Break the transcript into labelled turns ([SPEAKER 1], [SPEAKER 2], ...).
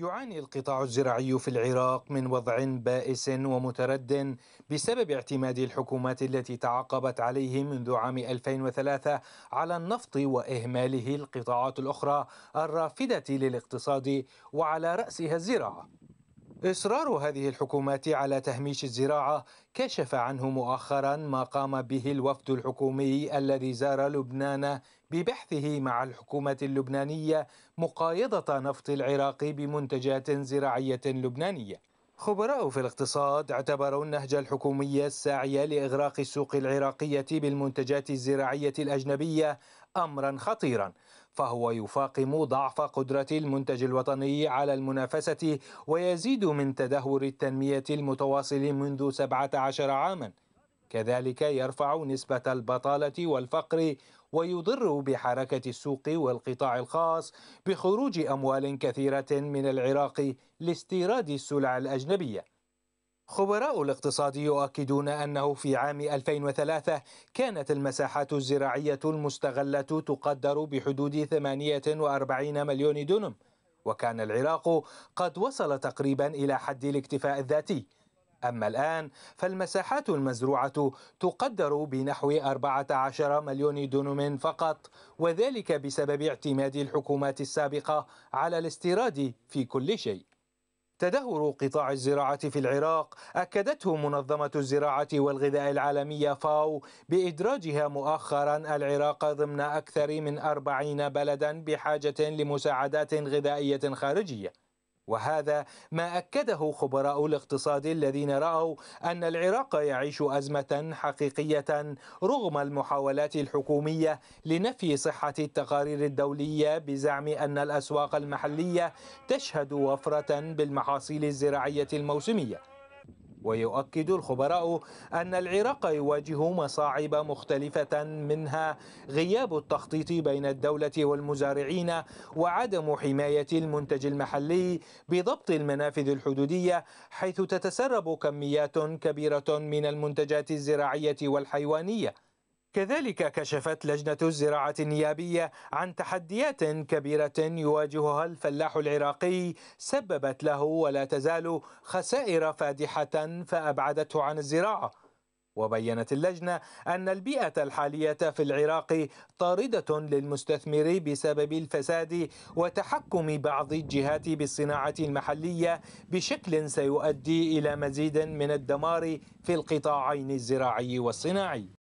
[SPEAKER 1] يعاني القطاع الزراعي في العراق من وضع بائس ومتردد بسبب اعتماد الحكومات التي تعاقبت عليه منذ عام 2003 على النفط واهماله القطاعات الاخرى الرافده للاقتصاد وعلى راسها الزراعه إصرار هذه الحكومات على تهميش الزراعة كشف عنه مؤخرا ما قام به الوفد الحكومي الذي زار لبنان ببحثه مع الحكومة اللبنانية مقايضة نفط العراق بمنتجات زراعية لبنانية. خبراء في الاقتصاد اعتبروا النهج الحكومي الساعي لإغراق السوق العراقية بالمنتجات الزراعية الأجنبية أمرا خطيرا فهو يفاقم ضعف قدرة المنتج الوطني على المنافسة ويزيد من تدهور التنمية المتواصل منذ 17 عاما كذلك يرفع نسبة البطالة والفقر ويضر بحركة السوق والقطاع الخاص بخروج أموال كثيرة من العراق لاستيراد السلع الأجنبية خبراء الاقتصاد يؤكدون أنه في عام 2003 كانت المساحات الزراعية المستغلة تقدر بحدود 48 مليون دونم وكان العراق قد وصل تقريبا إلى حد الاكتفاء الذاتي أما الآن فالمساحات المزروعة تقدر بنحو 14 مليون دونم فقط وذلك بسبب اعتماد الحكومات السابقة على الاستيراد في كل شيء تدهور قطاع الزراعة في العراق أكدته منظمة الزراعة والغذاء العالمية فاو بإدراجها مؤخرا العراق ضمن أكثر من أربعين بلدا بحاجة لمساعدات غذائية خارجية وهذا ما أكده خبراء الاقتصاد الذين رأوا أن العراق يعيش أزمة حقيقية رغم المحاولات الحكومية لنفي صحة التقارير الدولية بزعم أن الأسواق المحلية تشهد وفرة بالمحاصيل الزراعية الموسمية ويؤكد الخبراء أن العراق يواجه مصاعب مختلفة منها غياب التخطيط بين الدولة والمزارعين وعدم حماية المنتج المحلي بضبط المنافذ الحدودية حيث تتسرب كميات كبيرة من المنتجات الزراعية والحيوانية كذلك كشفت لجنة الزراعة النيابية عن تحديات كبيرة يواجهها الفلاح العراقي سببت له ولا تزال خسائر فادحة فأبعدته عن الزراعة وبينت اللجنة أن البيئة الحالية في العراق طاردة للمستثمر بسبب الفساد وتحكم بعض الجهات بالصناعة المحلية بشكل سيؤدي إلى مزيد من الدمار في القطاعين الزراعي والصناعي